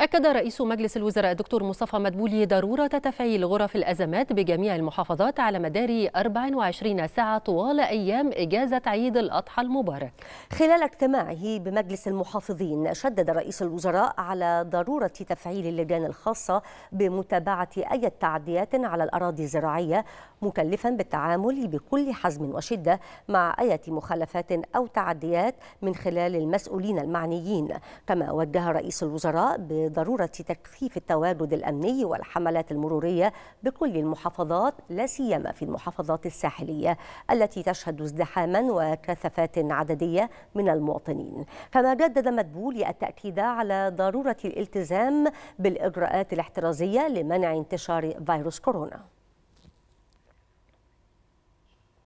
أكد رئيس مجلس الوزراء الدكتور مصطفى مدبولي ضرورة تفعيل غرف الأزمات بجميع المحافظات على مدار 24 ساعة طوال أيام إجازة عيد الأضحى المبارك. خلال اجتماعه بمجلس المحافظين شدد رئيس الوزراء على ضرورة تفعيل اللجان الخاصة بمتابعة أي تعديات على الأراضي الزراعية مكلفا بالتعامل بكل حزم وشدة مع أي مخالفات أو تعديات من خلال المسؤولين المعنيين كما وجه رئيس الوزراء ب بضروره تكثيف التواجد الامني والحملات المروريه بكل المحافظات لا سيما في المحافظات الساحليه التي تشهد ازدحاما وكثافات عدديه من المواطنين كما جدد مدبول التاكيد على ضروره الالتزام بالاجراءات الاحترازيه لمنع انتشار فيروس كورونا